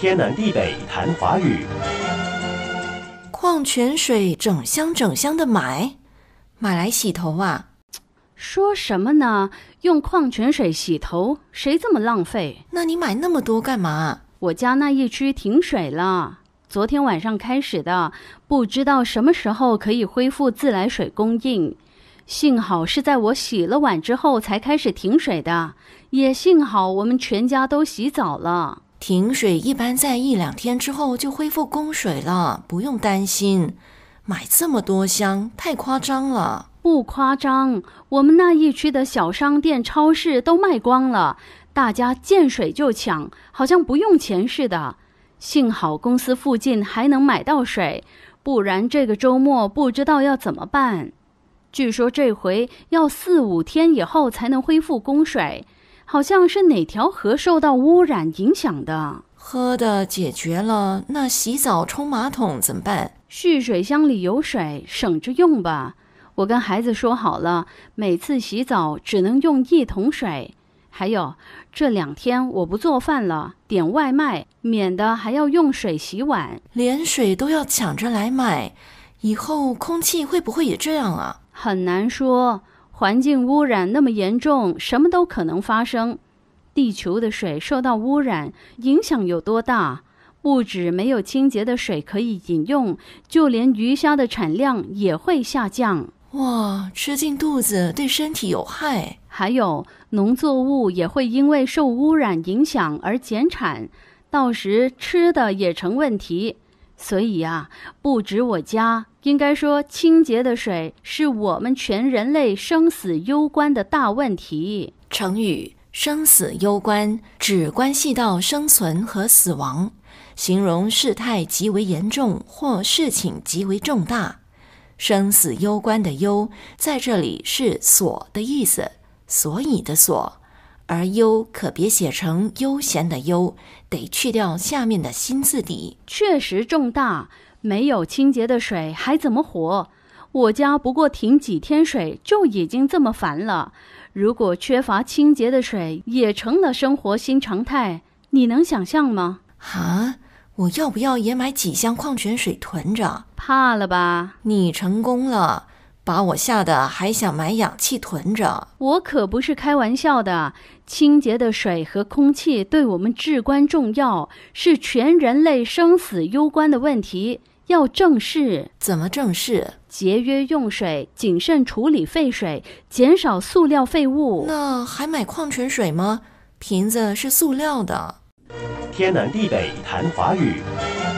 天南地北谈华语。矿泉水整箱整箱的买，买来洗头啊？说什么呢？用矿泉水洗头，谁这么浪费？那你买那么多干嘛？我家那一区停水了，昨天晚上开始的，不知道什么时候可以恢复自来水供应。幸好是在我洗了碗之后才开始停水的，也幸好我们全家都洗澡了。停水一般在一两天之后就恢复供水了，不用担心。买这么多箱太夸张了，不夸张。我们那一区的小商店、超市都卖光了，大家见水就抢，好像不用钱似的。幸好公司附近还能买到水，不然这个周末不知道要怎么办。据说这回要四五天以后才能恢复供水。好像是哪条河受到污染影响的？喝的解决了，那洗澡冲马桶怎么办？蓄水箱里有水，省着用吧。我跟孩子说好了，每次洗澡只能用一桶水。还有，这两天我不做饭了，点外卖，免得还要用水洗碗。连水都要抢着来买，以后空气会不会也这样啊？很难说。环境污染那么严重，什么都可能发生。地球的水受到污染，影响有多大？不止没有清洁的水可以饮用，就连鱼虾的产量也会下降。哇，吃进肚子对身体有害。还有，农作物也会因为受污染影响而减产，到时吃的也成问题。所以啊，不止我家，应该说，清洁的水是我们全人类生死攸关的大问题。成语“生死攸关”只关系到生存和死亡，形容事态极为严重或事情极为重大。生死攸关的“攸”在这里是“所”的意思，所以的“所”。而悠可别写成悠闲的悠，得去掉下面的心字底。确实重大，没有清洁的水还怎么活？我家不过停几天水就已经这么烦了，如果缺乏清洁的水也成了生活新常态，你能想象吗？啊，我要不要也买几箱矿泉水囤着？怕了吧？你成功了。把我吓得还想买氧气囤着。我可不是开玩笑的，清洁的水和空气对我们至关重要，是全人类生死攸关的问题。要正视，怎么正视？节约用水，谨慎处理废水，减少塑料废物。那还买矿泉水吗？瓶子是塑料的。天南地北谈华语。